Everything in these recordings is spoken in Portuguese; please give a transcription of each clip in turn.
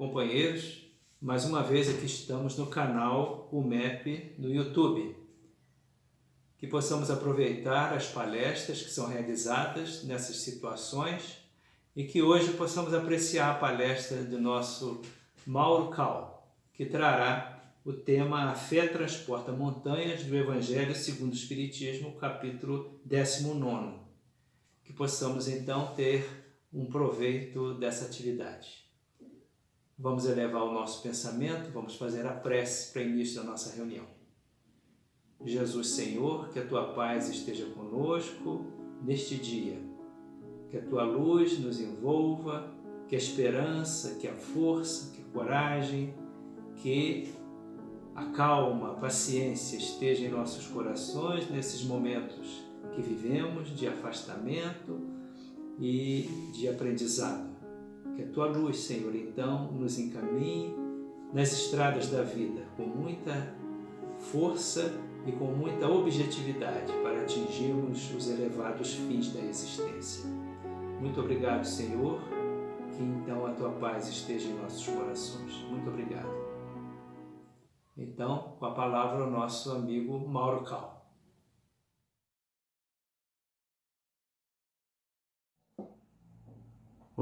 companheiros. Mais uma vez aqui estamos no canal UMEP no YouTube. Que possamos aproveitar as palestras que são realizadas nessas situações e que hoje possamos apreciar a palestra do nosso Mauro Cal, que trará o tema A Fé Transporta Montanhas do Evangelho segundo o Espiritismo, capítulo 19. Que possamos então ter um proveito dessa atividade. Vamos elevar o nosso pensamento, vamos fazer a prece para início da nossa reunião. Jesus Senhor, que a tua paz esteja conosco neste dia, que a tua luz nos envolva, que a esperança, que a força, que a coragem, que a calma, a paciência esteja em nossos corações nesses momentos que vivemos de afastamento e de aprendizado que a tua luz, Senhor, então nos encaminhe nas estradas da vida com muita força e com muita objetividade para atingirmos os elevados fins da existência. Muito obrigado, Senhor, que então a tua paz esteja em nossos corações. Muito obrigado. Então, com a palavra, o nosso amigo Mauro Cal.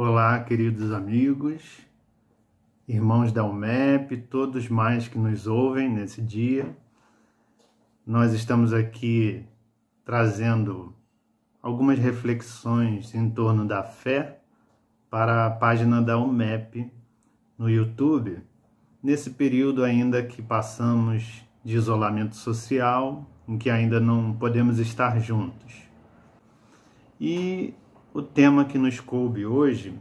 Olá, queridos amigos, irmãos da UMEP, todos mais que nos ouvem nesse dia. Nós estamos aqui trazendo algumas reflexões em torno da fé para a página da UMEP no YouTube, nesse período ainda que passamos de isolamento social, em que ainda não podemos estar juntos. E o tema que nos coube hoje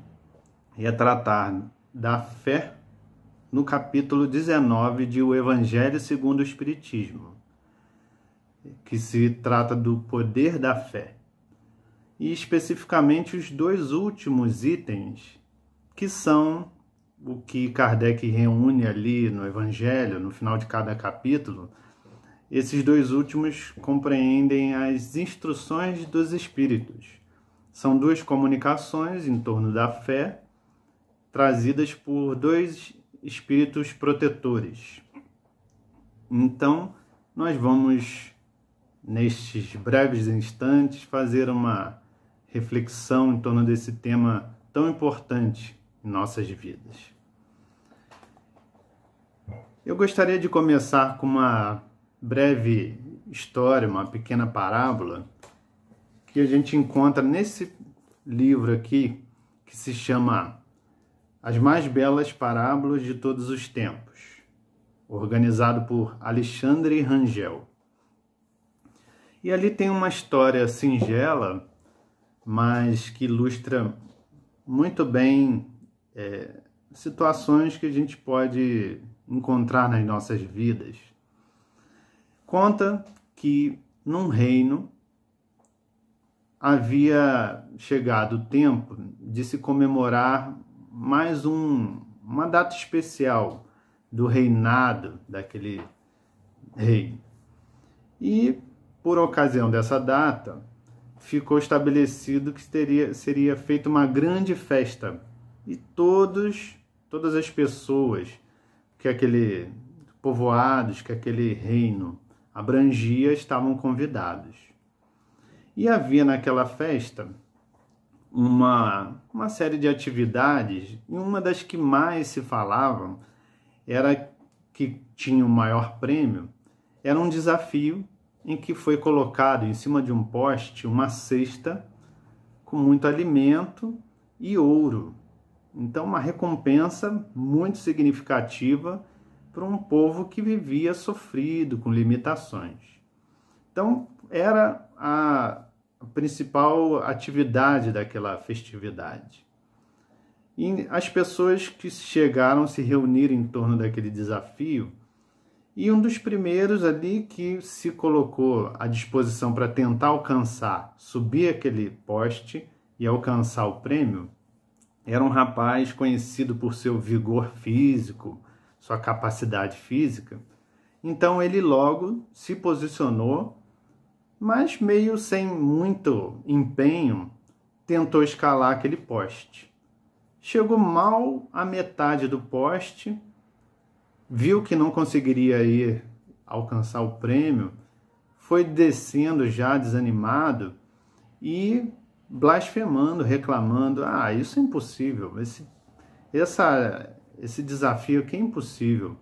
é tratar da fé no capítulo 19 de O Evangelho segundo o Espiritismo, que se trata do poder da fé, e especificamente os dois últimos itens, que são o que Kardec reúne ali no Evangelho, no final de cada capítulo. Esses dois últimos compreendem as instruções dos Espíritos são duas comunicações em torno da fé, trazidas por dois espíritos protetores. Então, nós vamos, nestes breves instantes, fazer uma reflexão em torno desse tema tão importante em nossas vidas. Eu gostaria de começar com uma breve história, uma pequena parábola que a gente encontra nesse livro aqui, que se chama As Mais Belas Parábolas de Todos os Tempos, organizado por Alexandre Rangel. E ali tem uma história singela, mas que ilustra muito bem é, situações que a gente pode encontrar nas nossas vidas. Conta que num reino havia chegado o tempo de se comemorar mais um, uma data especial do reinado daquele rei. E, por ocasião dessa data, ficou estabelecido que teria, seria feita uma grande festa e todos, todas as pessoas que aquele povoados, que aquele reino abrangia, estavam convidados. E havia naquela festa uma, uma série de atividades, e uma das que mais se falavam era que tinha o maior prêmio, era um desafio em que foi colocado em cima de um poste uma cesta com muito alimento e ouro. Então, uma recompensa muito significativa para um povo que vivia sofrido, com limitações. Então, era a, a principal atividade daquela festividade. E as pessoas que chegaram se reuniram em torno daquele desafio, e um dos primeiros ali que se colocou à disposição para tentar alcançar, subir aquele poste e alcançar o prêmio, era um rapaz conhecido por seu vigor físico, sua capacidade física. Então ele logo se posicionou mas meio sem muito empenho, tentou escalar aquele poste. Chegou mal à metade do poste, viu que não conseguiria ir alcançar o prêmio, foi descendo já desanimado e blasfemando, reclamando: "Ah, isso é impossível, esse essa esse desafio que é impossível"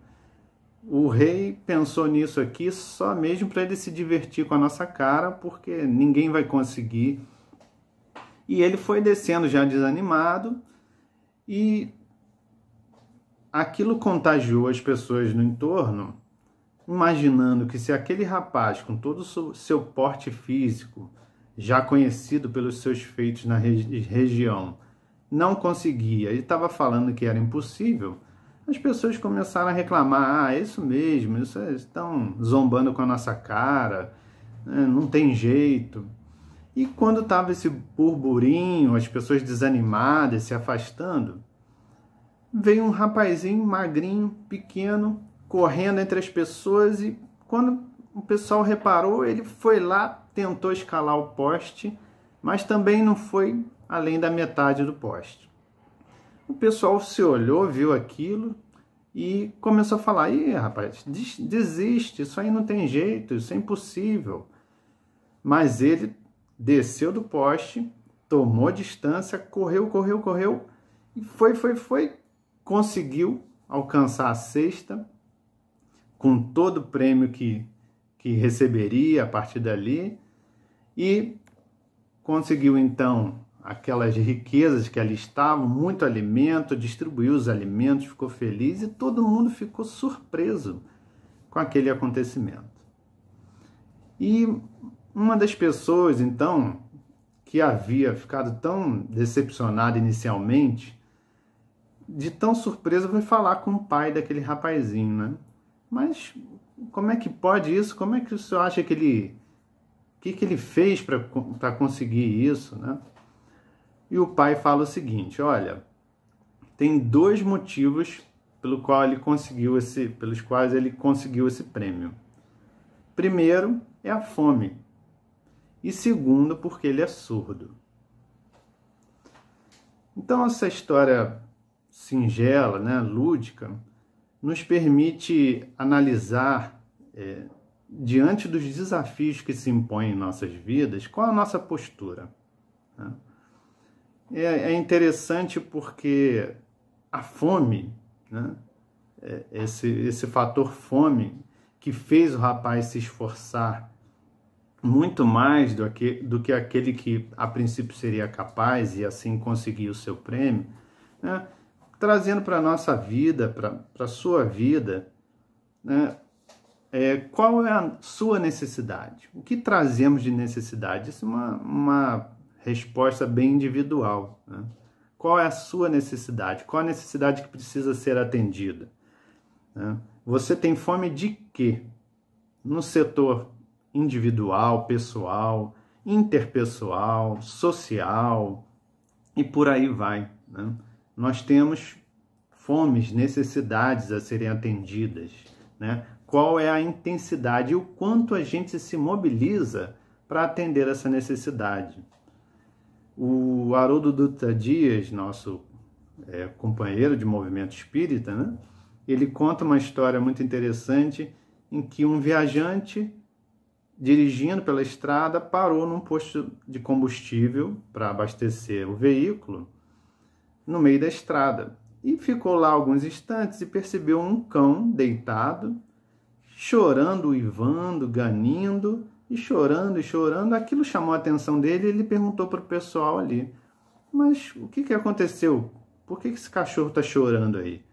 o rei pensou nisso aqui só mesmo para ele se divertir com a nossa cara, porque ninguém vai conseguir. E ele foi descendo já desanimado e aquilo contagiou as pessoas no entorno, imaginando que se aquele rapaz com todo o seu porte físico, já conhecido pelos seus feitos na regi região, não conseguia e estava falando que era impossível, as pessoas começaram a reclamar: ah, é isso mesmo, isso é, estão zombando com a nossa cara, né? não tem jeito. E quando estava esse burburinho, as pessoas desanimadas, se afastando, veio um rapazinho magrinho, pequeno, correndo entre as pessoas e quando o pessoal reparou, ele foi lá, tentou escalar o poste, mas também não foi além da metade do poste. O pessoal se olhou, viu aquilo e começou a falar: "Ih, rapaz, desiste, isso aí não tem jeito, isso é impossível". Mas ele desceu do poste, tomou distância, correu, correu, correu e foi, foi, foi, conseguiu alcançar a sexta com todo o prêmio que que receberia a partir dali e conseguiu então aquelas riquezas que ali estavam, muito alimento, distribuiu os alimentos, ficou feliz e todo mundo ficou surpreso com aquele acontecimento. E uma das pessoas, então, que havia ficado tão decepcionada inicialmente, de tão surpresa foi falar com o pai daquele rapazinho, né? Mas como é que pode isso? Como é que o senhor acha que ele. O que, que ele fez para conseguir isso, né? E o pai fala o seguinte: olha, tem dois motivos pelo qual ele conseguiu esse, pelos quais ele conseguiu esse prêmio. Primeiro é a fome, e segundo, porque ele é surdo. Então, essa história singela, né, lúdica, nos permite analisar, é, diante dos desafios que se impõem em nossas vidas, qual a nossa postura. Né? É, é interessante porque a fome, né? É, esse, esse fator fome que fez o rapaz se esforçar muito mais do que, do que aquele que a princípio seria capaz e assim conseguir o seu prêmio, né? trazendo para a nossa vida, para a sua vida, né? é, qual é a sua necessidade? O que trazemos de necessidade? Isso é uma, uma resposta bem individual. Né? Qual é a sua necessidade? Qual a necessidade que precisa ser atendida? Né? Você tem fome de quê? No setor individual, pessoal, interpessoal, social e por aí vai. Né? Nós temos fomes, necessidades a serem atendidas. Né? Qual é a intensidade e o quanto a gente se mobiliza para atender essa necessidade? O Haroldo Dutra Dias, nosso é, companheiro de movimento espírita, né? ele conta uma história muito interessante em que um viajante dirigindo pela estrada parou num posto de combustível para abastecer o veículo no meio da estrada e ficou lá alguns instantes e percebeu um cão deitado chorando, uivando, ganindo e chorando e chorando, aquilo chamou a atenção dele e ele perguntou para o pessoal ali: Mas o que, que aconteceu? Por que, que esse cachorro está chorando aí?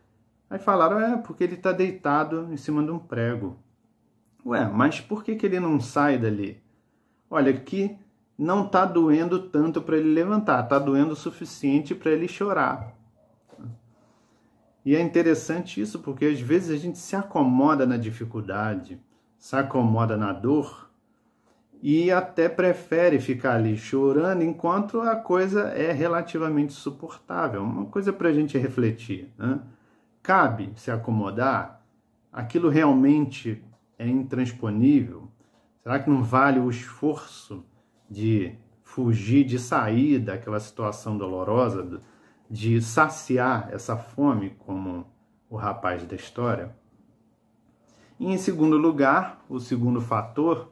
Aí falaram: É, porque ele está deitado em cima de um prego. Ué, mas por que, que ele não sai dali? Olha, que não está doendo tanto para ele levantar, está doendo o suficiente para ele chorar. E é interessante isso porque às vezes a gente se acomoda na dificuldade, se acomoda na dor e até prefere ficar ali chorando enquanto a coisa é relativamente suportável. Uma coisa para a gente refletir. Né? Cabe se acomodar? Aquilo realmente é intransponível? Será que não vale o esforço de fugir, de sair daquela situação dolorosa, de saciar essa fome, como o rapaz da história? E em segundo lugar, o segundo fator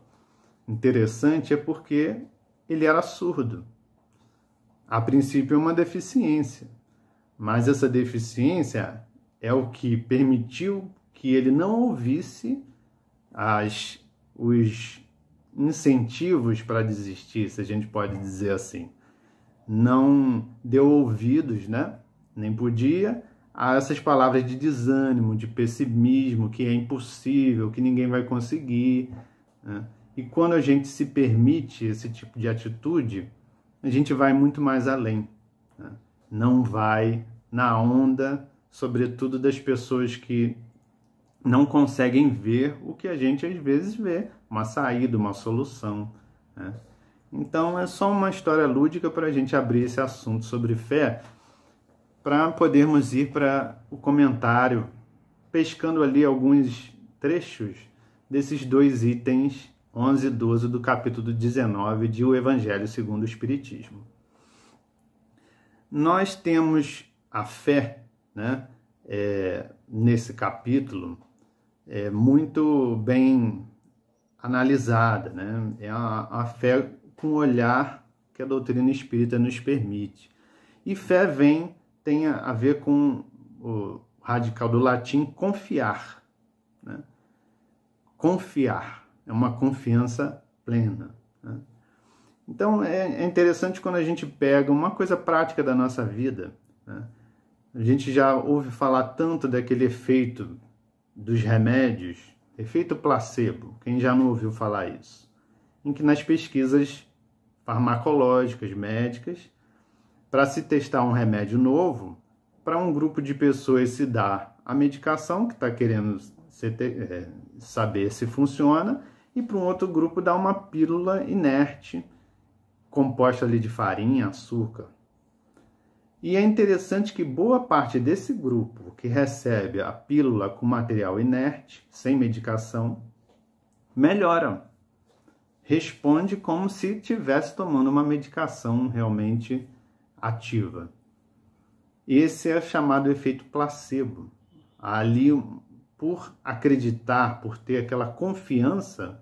interessante é porque ele era surdo. A princípio é uma deficiência, mas essa deficiência é o que permitiu que ele não ouvisse as, os incentivos para desistir, se a gente pode dizer assim. Não deu ouvidos, né? Nem podia a essas palavras de desânimo, de pessimismo, que é impossível, que ninguém vai conseguir. Né? E quando a gente se permite esse tipo de atitude, a gente vai muito mais além. Né? Não vai na onda, sobretudo das pessoas que não conseguem ver o que a gente às vezes vê uma saída, uma solução. Né? Então é só uma história lúdica para a gente abrir esse assunto sobre fé, para podermos ir para o comentário, pescando ali alguns trechos desses dois itens 11 e 12 do capítulo 19 de O Evangelho segundo o Espiritismo. Nós temos a fé, né, é, nesse capítulo, é muito bem analisada, né? É a, a fé com o olhar que a doutrina espírita nos permite. E fé vem, tem a, ver com o radical do latim confiar, né? Confiar é uma confiança plena. Né? Então é, é, interessante quando a gente pega uma coisa prática da nossa vida. Né? A gente já ouve falar tanto daquele efeito dos remédios, efeito placebo, quem já não ouviu falar isso? Em que nas pesquisas farmacológicas, médicas, para se testar um remédio novo, para um grupo de pessoas se dar a medicação que está querendo é, saber se funciona, e para um outro grupo dá uma pílula inerte, composta ali de farinha, açúcar. E é interessante que boa parte desse grupo que recebe a pílula com material inerte, sem medicação, melhora. Responde como se estivesse tomando uma medicação realmente ativa. Esse é chamado efeito placebo. Há ali por acreditar, por ter aquela confiança,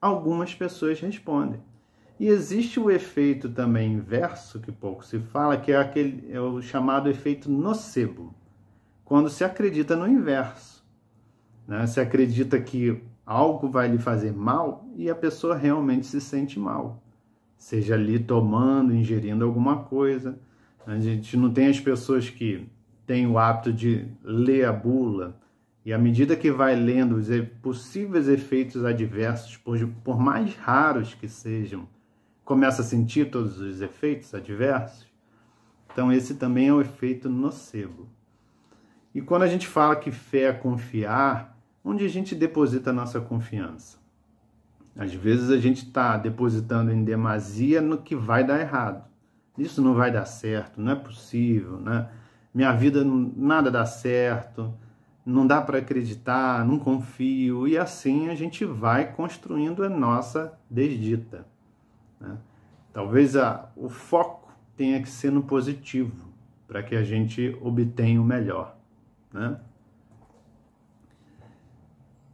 algumas pessoas respondem. E existe o efeito também inverso, que pouco se fala, que é, aquele, é o chamado efeito nocebo, quando se acredita no inverso. Né? Se acredita que algo vai lhe fazer mal e a pessoa realmente se sente mal. Seja ali tomando, ingerindo alguma coisa. A gente não tem as pessoas que têm o hábito de ler a bula, e à medida que vai lendo os possíveis efeitos adversos, por, mais raros que sejam, começa a sentir todos os efeitos adversos. Então, esse também é o um efeito nocebo. E quando a gente fala que fé é confiar, onde a gente deposita a nossa confiança? Às vezes a gente está depositando em demasia no que vai dar errado. Isso não vai dar certo, não é possível, né? Minha vida nada dá certo não dá para acreditar, não confio, e assim a gente vai construindo a nossa desdita. Né? Talvez a, o foco tenha que ser no positivo, para que a gente obtenha o melhor. Né?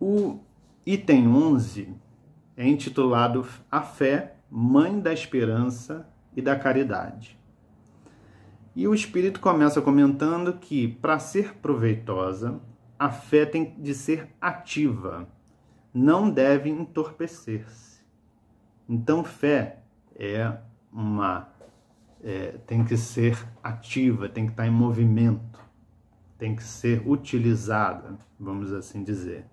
O item 11 é intitulado A Fé, Mãe da Esperança e da Caridade. E o Espírito começa comentando que, para ser proveitosa, a fé tem de ser ativa, não deve entorpecer-se. Então, fé é uma é, tem que ser ativa, tem que estar em movimento, tem que ser utilizada, vamos assim dizer.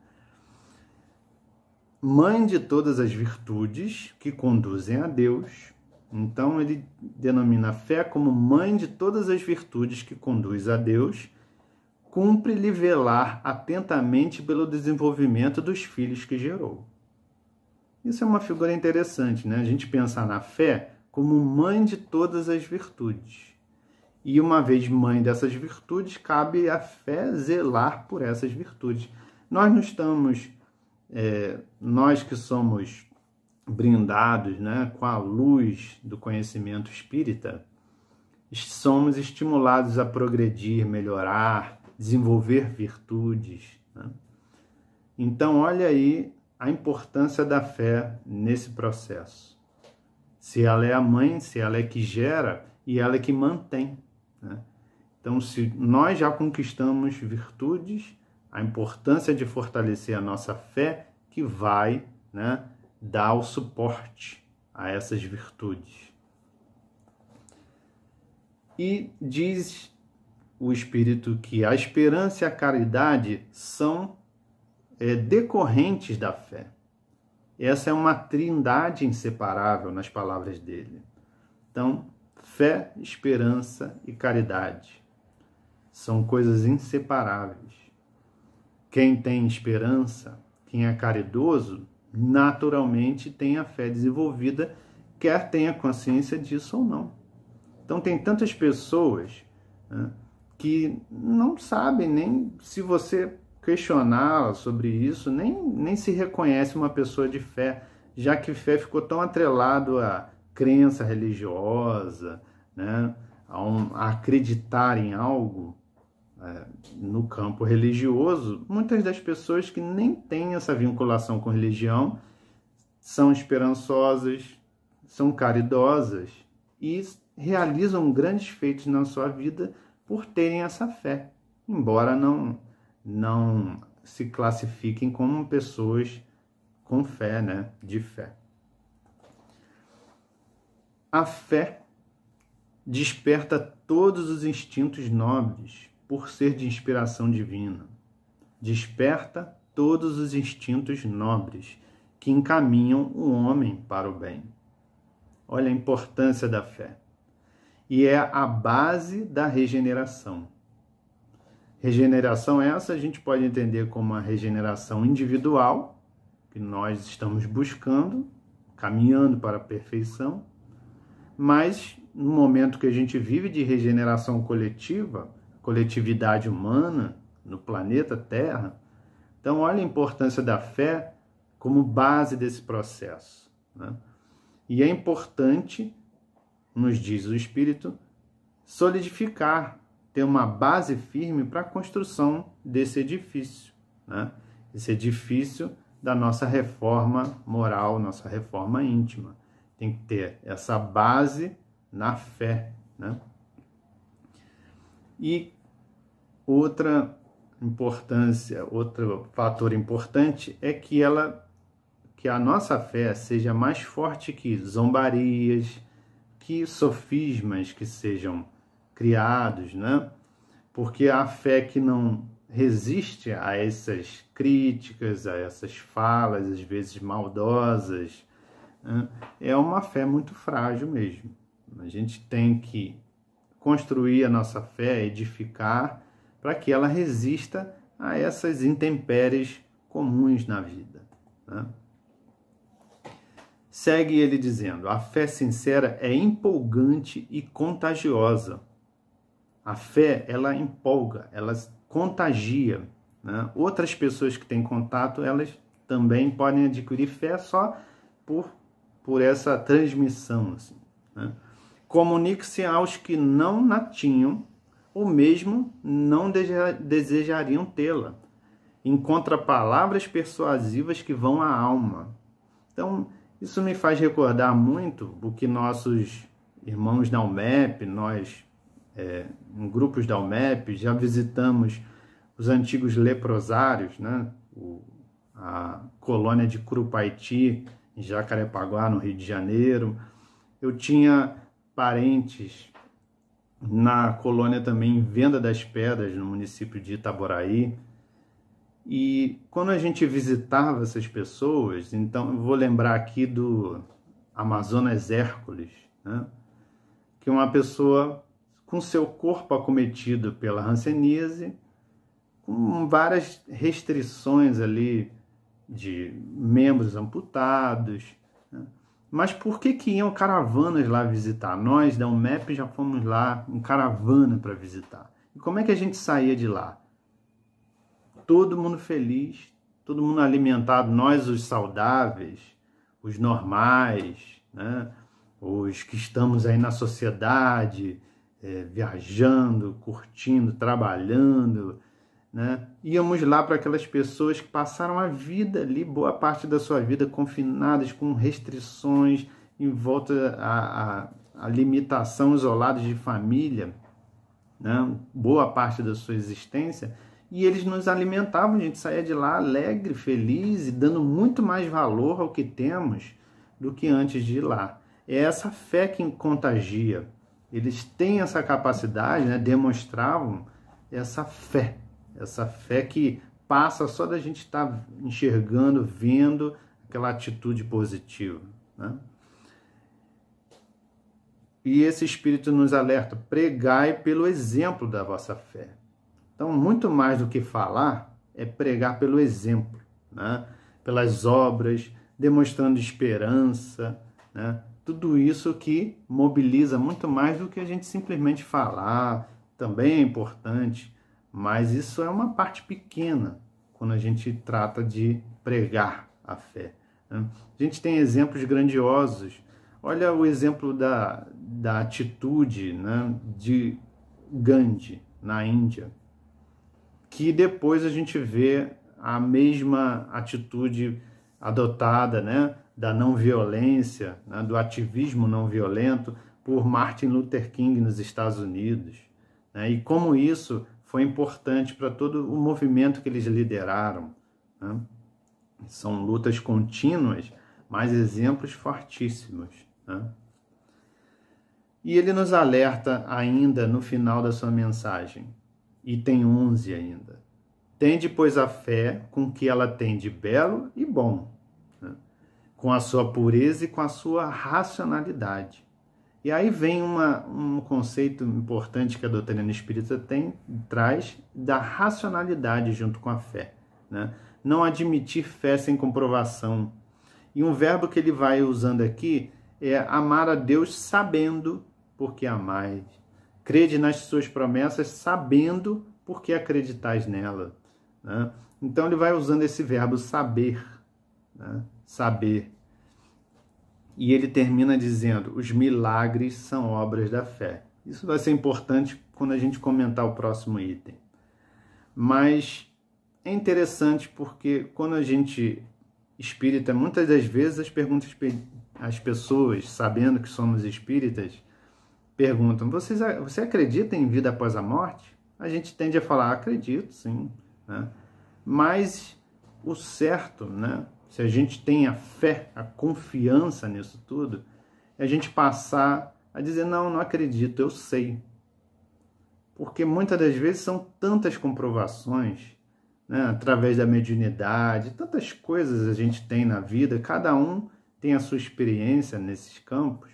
Mãe de todas as virtudes que conduzem a Deus, então ele denomina a fé como mãe de todas as virtudes que conduz a Deus cumpre-lhe velar atentamente pelo desenvolvimento dos filhos que gerou. Isso é uma figura interessante, né? A gente pensar na fé como mãe de todas as virtudes. E uma vez mãe dessas virtudes, cabe a fé zelar por essas virtudes. Nós não estamos, é, nós que somos brindados né, com a luz do conhecimento espírita, somos estimulados a progredir, melhorar, desenvolver virtudes. Né? Então, olha aí a importância da fé nesse processo. Se ela é a mãe, se ela é que gera e ela é que mantém. Né? Então, se nós já conquistamos virtudes, a importância de fortalecer a nossa fé que vai né, dar o suporte a essas virtudes. E diz o espírito que a esperança e a caridade são é, decorrentes da fé. Essa é uma trindade inseparável nas palavras dele. Então, fé, esperança e caridade são coisas inseparáveis. Quem tem esperança, quem é caridoso, naturalmente tem a fé desenvolvida, quer tenha consciência disso ou não. Então, tem tantas pessoas né, que não sabem nem se você questioná-la sobre isso, nem, nem se reconhece uma pessoa de fé, já que fé ficou tão atrelado à crença religiosa, né? a, um, a acreditar em algo é, no campo religioso. Muitas das pessoas que nem têm essa vinculação com religião são esperançosas, são caridosas e realizam grandes feitos na sua vida por terem essa fé, embora não, não se classifiquem como pessoas com fé, né? De fé. A fé desperta todos os instintos nobres por ser de inspiração divina. Desperta todos os instintos nobres que encaminham o homem para o bem. Olha a importância da fé e é a base da regeneração. Regeneração essa a gente pode entender como a regeneração individual, que nós estamos buscando, caminhando para a perfeição, mas no momento que a gente vive de regeneração coletiva, coletividade humana no planeta Terra, então olha a importância da fé como base desse processo. Né? E é importante nos diz o Espírito, solidificar, ter uma base firme para a construção desse edifício, né? esse edifício da nossa reforma moral, nossa reforma íntima. Tem que ter essa base na fé. Né? E outra importância, outro fator importante é que ela que a nossa fé seja mais forte que zombarias, que sofismas que sejam criados, né? Porque a fé que não resiste a essas críticas, a essas falas, às vezes maldosas, né? é uma fé muito frágil mesmo. A gente tem que construir a nossa fé, edificar, para que ela resista a essas intempéries comuns na vida. Né? Segue ele dizendo: a fé sincera é empolgante e contagiosa. A fé, ela empolga, ela contagia. Né? Outras pessoas que têm contato, elas também podem adquirir fé só por, por essa transmissão. Assim, né? Comunique-se aos que não na tinham, ou mesmo não desejariam tê-la. Encontra palavras persuasivas que vão à alma. Então, isso me faz recordar muito o que nossos irmãos da UMEP, nós, é, em grupos da UMEP, já visitamos os antigos leprosários, né? O, a colônia de Curupaiti, em Jacarepaguá, no Rio de Janeiro. Eu tinha parentes na colônia também em Venda das Pedras, no município de Itaboraí, e quando a gente visitava essas pessoas, então eu vou lembrar aqui do Amazonas Hércules, né? que uma pessoa com seu corpo acometido pela hanseníase, com várias restrições ali de membros amputados, né? mas por que que iam caravanas lá visitar? Nós da UMEP já fomos lá em caravana para visitar. E como é que a gente saía de lá? todo mundo feliz, todo mundo alimentado, nós os saudáveis, os normais, né? os que estamos aí na sociedade, é, viajando, curtindo, trabalhando, né? Íamos lá para aquelas pessoas que passaram a vida ali, boa parte da sua vida confinadas, com restrições, em volta a, a, a limitação, isolados de família, né? boa parte da sua existência e eles nos alimentavam, a gente saía de lá alegre, feliz e dando muito mais valor ao que temos do que antes de ir lá. É essa fé que contagia. Eles têm essa capacidade, né? demonstravam essa fé, essa fé que passa só da gente estar tá enxergando, vendo aquela atitude positiva. Né? E esse Espírito nos alerta: pregai pelo exemplo da vossa fé. Então, muito mais do que falar, é pregar pelo exemplo, né? pelas obras, demonstrando esperança, né? tudo isso que mobiliza muito mais do que a gente simplesmente falar, também é importante, mas isso é uma parte pequena quando a gente trata de pregar a fé. Né? A gente tem exemplos grandiosos. Olha o exemplo da, da atitude né, de Gandhi na Índia que depois a gente vê a mesma atitude adotada, né, da não violência, né, do ativismo não violento por Martin Luther King nos Estados Unidos, né, e como isso foi importante para todo o movimento que eles lideraram. Né? São lutas contínuas, mas exemplos fortíssimos. Né? E ele nos alerta ainda no final da sua mensagem. Item 11 ainda. Tende, pois, a fé com que ela tem de belo e bom, né? com a sua pureza e com a sua racionalidade. E aí vem uma, um conceito importante que a doutrina espírita tem, traz da racionalidade junto com a fé. Né? Não admitir fé sem comprovação. E um verbo que ele vai usando aqui é amar a Deus sabendo, porque amais Crede nas suas promessas, sabendo porque acreditais nela. Né? Então ele vai usando esse verbo saber, né? saber. E ele termina dizendo: os milagres são obras da fé. Isso vai ser importante quando a gente comentar o próximo item. Mas é interessante porque quando a gente espírita, muitas das vezes as perguntas as pessoas, sabendo que somos espíritas, perguntam: Vocês, você acredita em vida após a morte? A gente tende a falar: Acredito, sim. Né? Mas o certo, né? se a gente tem a fé, a confiança nisso tudo, é a gente passar a dizer: Não, não acredito, eu sei. Porque muitas das vezes são tantas comprovações. Né? através da mediunidade, tantas coisas a gente tem na vida, cada um tem a sua experiência nesses campos,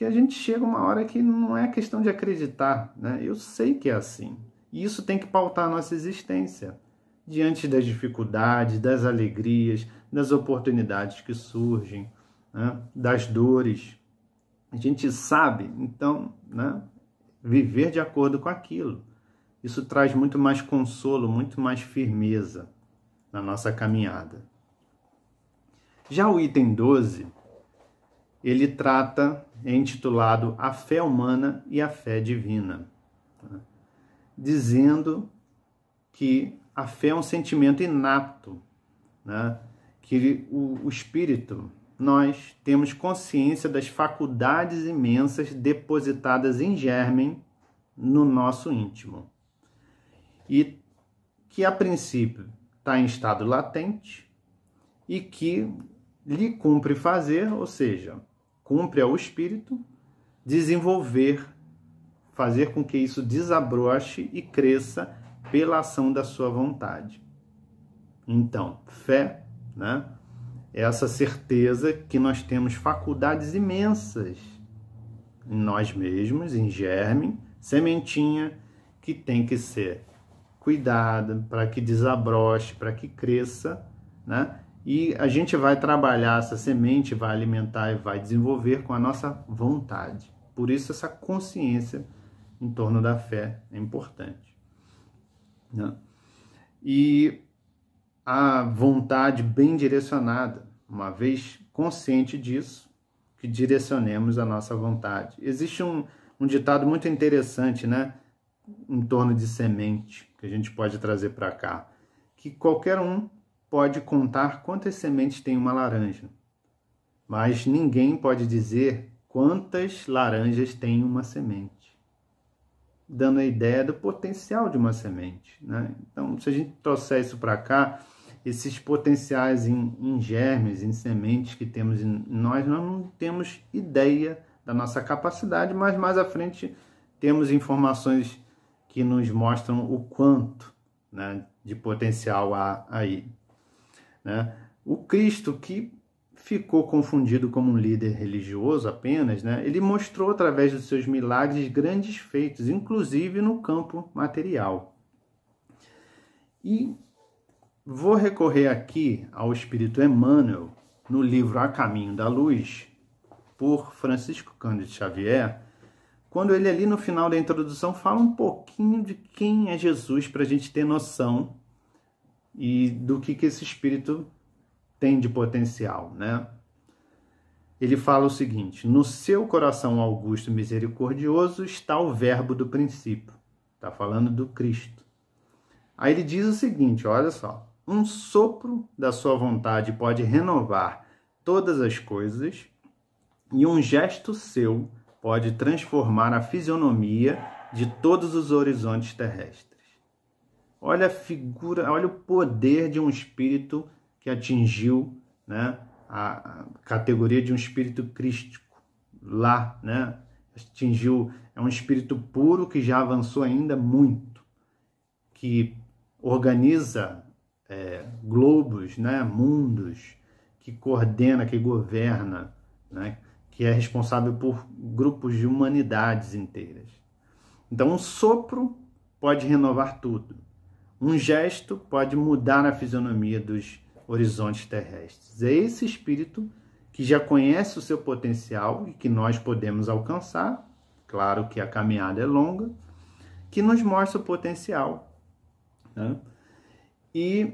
que a gente chega uma hora que não é questão de acreditar, né? Eu sei que é assim. E isso tem que pautar a nossa existência diante das dificuldades, das alegrias, das oportunidades que surgem, né? das dores. A gente sabe, então, né? viver de acordo com aquilo. Isso traz muito mais consolo, muito mais firmeza na nossa caminhada. Já o item 12, ele trata é intitulado A Fé Humana e a Fé Divina, tá? dizendo que a fé é um sentimento inapto, né? que o, o espírito, nós temos consciência das faculdades imensas depositadas em germe no nosso íntimo. E que a princípio está em estado latente e que lhe cumpre fazer, ou seja, Cumpre ao espírito desenvolver, fazer com que isso desabroche e cresça pela ação da sua vontade. Então, fé, né? É essa certeza que nós temos faculdades imensas em nós mesmos, em germe, sementinha que tem que ser cuidada para que desabroche, para que cresça, né? E a gente vai trabalhar essa semente, vai alimentar e vai desenvolver com a nossa vontade. Por isso, essa consciência em torno da fé é importante. Né? E a vontade bem direcionada, uma vez consciente disso, que direcionemos a nossa vontade. Existe um, um ditado muito interessante, né? Em torno de semente, que a gente pode trazer para cá. Que qualquer um pode contar quantas sementes tem uma laranja, mas ninguém pode dizer quantas laranjas tem uma semente, dando a ideia do potencial de uma semente. Né? Então, se a gente trouxer isso para cá, esses potenciais em, em, germes, em sementes que temos em nós, nós não temos ideia da nossa capacidade, mas mais à frente temos informações que nos mostram o quanto né, de potencial há aí. Né? O Cristo, que ficou confundido como um líder religioso apenas, né? ele mostrou através dos seus milagres grandes feitos, inclusive no campo material. E vou recorrer aqui ao Espírito Emmanuel, no livro A Caminho da Luz, por Francisco Cândido Xavier, quando ele ali no final da introdução fala um pouquinho de quem é Jesus para a gente ter noção e do que, que esse espírito tem de potencial, né? Ele fala o seguinte: no seu coração augusto e misericordioso está o verbo do princípio. Está falando do Cristo. Aí ele diz o seguinte: olha só, um sopro da sua vontade pode renovar todas as coisas, e um gesto seu pode transformar a fisionomia de todos os horizontes terrestres. Olha a figura, olha o poder de um espírito que atingiu né, a categoria de um espírito crístico lá, né? Atingiu, é um espírito puro que já avançou ainda muito, que organiza é, globos, né, mundos, que coordena, que governa, né, que é responsável por grupos de humanidades inteiras. Então, um sopro pode renovar tudo. Um gesto pode mudar a fisionomia dos horizontes terrestres. É esse espírito que já conhece o seu potencial e que nós podemos alcançar, claro que a caminhada é longa, que nos mostra o potencial. Né? E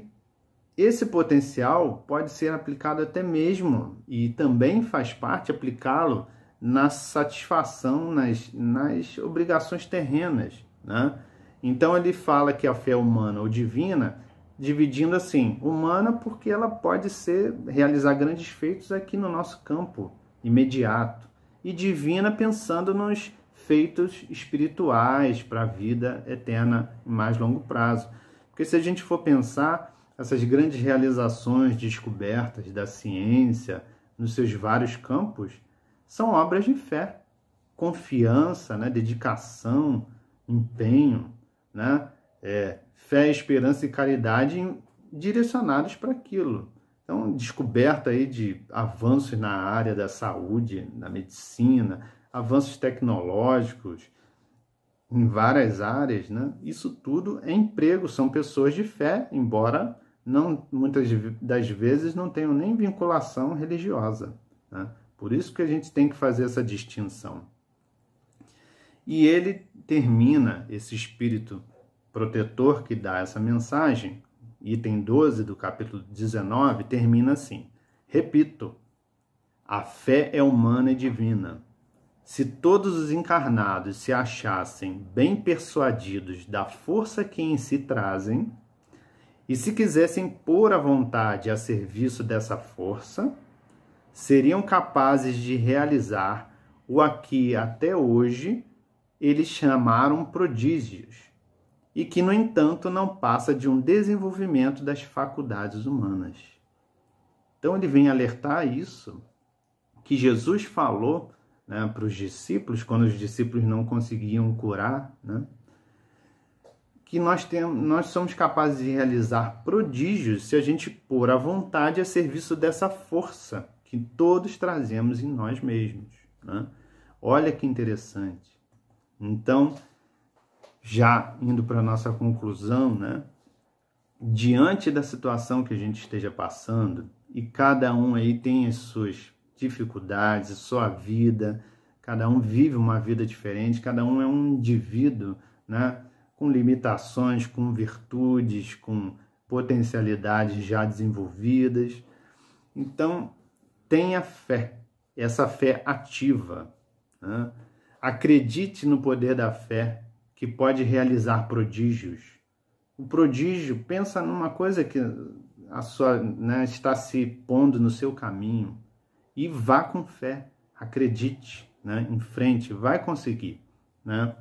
esse potencial pode ser aplicado até mesmo, e também faz parte aplicá-lo na satisfação, nas, nas obrigações terrenas. Né? Então ele fala que a fé humana ou divina, dividindo assim, humana porque ela pode ser realizar grandes feitos aqui no nosso campo imediato, e divina pensando nos feitos espirituais para a vida eterna em mais longo prazo. Porque se a gente for pensar essas grandes realizações, descobertas da ciência nos seus vários campos, são obras de fé, confiança, né, dedicação, empenho né? É, fé, esperança e caridade direcionados para aquilo. Então, descoberta aí de avanços na área da saúde, na medicina, avanços tecnológicos em várias áreas, né? Isso tudo é emprego, são pessoas de fé, embora não muitas das vezes não tenham nem vinculação religiosa. Né? Por isso que a gente tem que fazer essa distinção. E ele termina esse espírito protetor que dá essa mensagem, item 12 do capítulo 19, termina assim: Repito, a fé é humana e divina. Se todos os encarnados se achassem bem persuadidos da força que em si trazem, e se quisessem pôr a vontade a serviço dessa força, seriam capazes de realizar o que até hoje eles chamaram prodígios, e que, no entanto, não passa de um desenvolvimento das faculdades humanas. Então, ele vem alertar isso, que Jesus falou né, para os discípulos, quando os discípulos não conseguiam curar, né, que nós, temos, nós somos capazes de realizar prodígios se a gente pôr a vontade a serviço dessa força que todos trazemos em nós mesmos. Né? Olha que interessante. Então, já indo para a nossa conclusão, né? Diante da situação que a gente esteja passando, e cada um aí tem as suas dificuldades, sua vida, cada um vive uma vida diferente, cada um é um indivíduo, né? Com limitações, com virtudes, com potencialidades já desenvolvidas. Então, tenha fé, essa fé ativa. Né? Acredite no poder da fé que pode realizar prodígios. O prodígio, pensa numa coisa que a sua, né, está se pondo no seu caminho e vá com fé, acredite, né, em frente, vai conseguir. Né?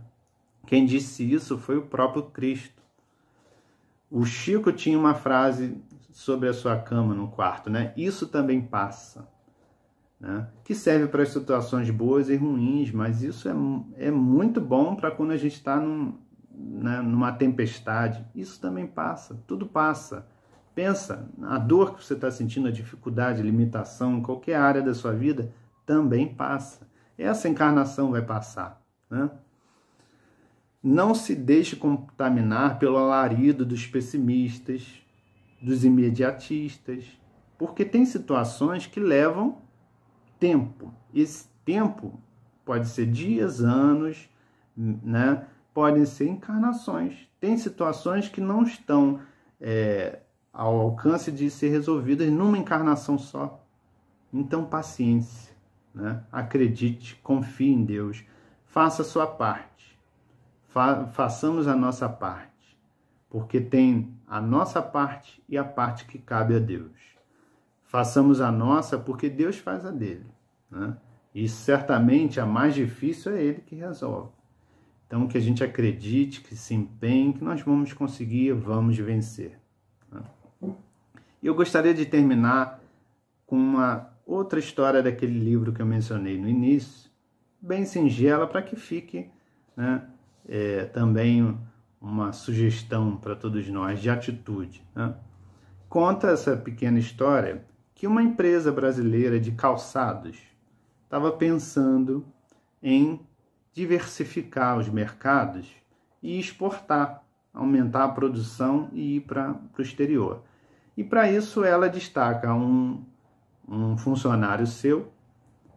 Quem disse isso foi o próprio Cristo. O Chico tinha uma frase sobre a sua cama no quarto, né? Isso também passa né? que serve para situações boas e ruins, mas isso é, é muito bom para quando a gente está num, né, numa tempestade. Isso também passa, tudo passa. Pensa, a dor que você está sentindo, a dificuldade, a limitação, em qualquer área da sua vida, também passa. Essa encarnação vai passar. Né? Não se deixe contaminar pelo alarido dos pessimistas, dos imediatistas, porque tem situações que levam tempo. Esse tempo pode ser dias, anos, né? podem ser encarnações. Tem situações que não estão é, ao alcance de ser resolvidas numa encarnação só. Então, paciência. Né? Acredite, confie em Deus. Faça a sua parte. Fa façamos a nossa parte. Porque tem a nossa parte e a parte que cabe a Deus façamos a nossa porque Deus faz a dele. Né? E certamente a mais difícil é ele que resolve. Então, que a gente acredite, que se empenhe, que nós vamos conseguir, vamos vencer. Né? E eu gostaria de terminar com uma outra história daquele livro que eu mencionei no início, bem singela, para que fique né, é, também uma sugestão para todos nós de atitude. Né? Conta essa pequena história que uma empresa brasileira de calçados estava pensando em diversificar os mercados e exportar, aumentar a produção e ir para o exterior. E para isso ela destaca um, um funcionário seu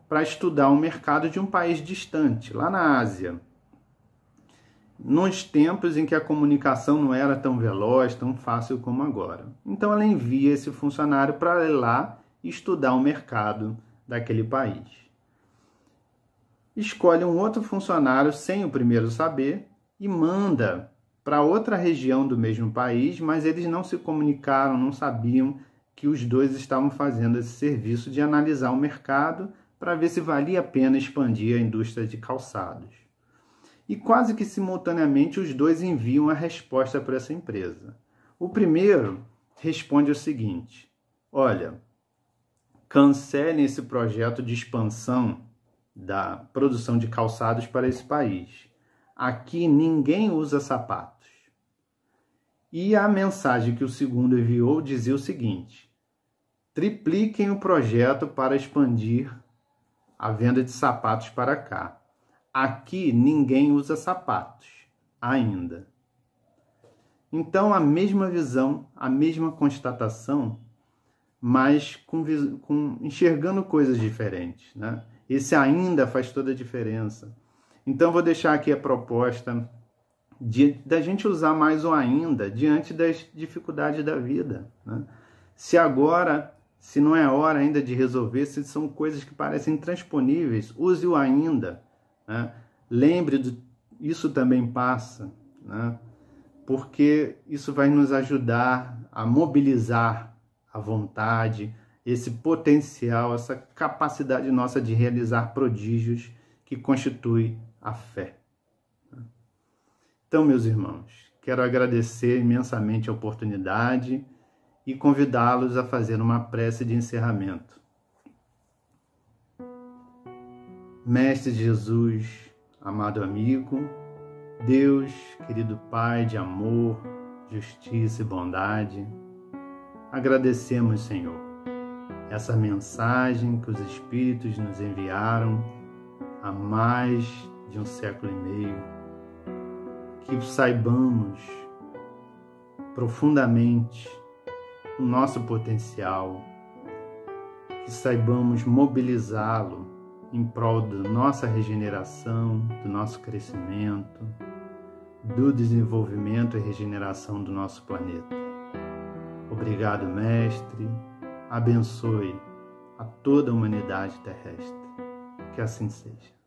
para estudar o mercado de um país distante, lá na Ásia nos tempos em que a comunicação não era tão veloz, tão fácil como agora. Então ela envia esse funcionário para ir lá estudar o mercado daquele país. Escolhe um outro funcionário sem o primeiro saber e manda para outra região do mesmo país, mas eles não se comunicaram, não sabiam que os dois estavam fazendo esse serviço de analisar o mercado para ver se valia a pena expandir a indústria de calçados e quase que simultaneamente os dois enviam a resposta para essa empresa. O primeiro responde o seguinte: Olha, cancelem esse projeto de expansão da produção de calçados para esse país. Aqui ninguém usa sapatos. E a mensagem que o segundo enviou dizia o seguinte: tripliquem o projeto para expandir a venda de sapatos para cá. Aqui ninguém usa sapatos ainda. Então, a mesma visão, a mesma constatação, mas com, com, enxergando coisas diferentes. Né? Esse ainda faz toda a diferença. Então, vou deixar aqui a proposta de, da gente usar mais o ainda diante das dificuldades da vida. Né? Se agora, se não é hora ainda de resolver, se são coisas que parecem intransponíveis, use o ainda né? Lembre de isso também passa, né? porque isso vai nos ajudar a mobilizar a vontade, esse potencial, essa capacidade nossa de realizar prodígios que constitui a fé. Então, meus irmãos, quero agradecer imensamente a oportunidade e convidá-los a fazer uma prece de encerramento. Mestre Jesus, amado amigo, Deus, querido Pai de amor, justiça e bondade, agradecemos, Senhor, essa mensagem que os Espíritos nos enviaram há mais de um século e meio, que saibamos profundamente o nosso potencial, que saibamos mobilizá-lo em prol da nossa regeneração, do nosso crescimento, do desenvolvimento e regeneração do nosso planeta. Obrigado, Mestre. Abençoe a toda a humanidade terrestre. Que assim seja.